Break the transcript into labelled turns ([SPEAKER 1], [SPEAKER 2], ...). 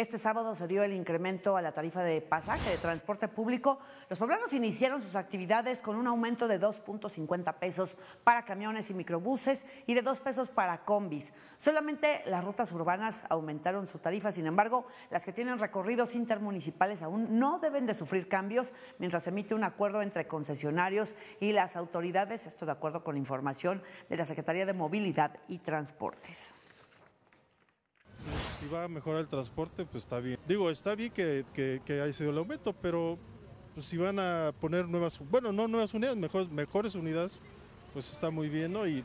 [SPEAKER 1] Este sábado se dio el incremento a la tarifa de pasaje de transporte público. Los poblanos iniciaron sus actividades con un aumento de 2.50 pesos para camiones y microbuses y de 2 pesos para combis. Solamente las rutas urbanas aumentaron su tarifa, sin embargo, las que tienen recorridos intermunicipales aún no deben de sufrir cambios mientras se emite un acuerdo entre concesionarios y las autoridades, esto de acuerdo con información de la Secretaría de Movilidad y Transportes
[SPEAKER 2] si va a mejorar el transporte, pues está bien. Digo, está bien que, que, haya sido el aumento, pero pues si van a poner nuevas, bueno, no nuevas unidades, mejor, mejores unidades, pues está muy bien, ¿no? Y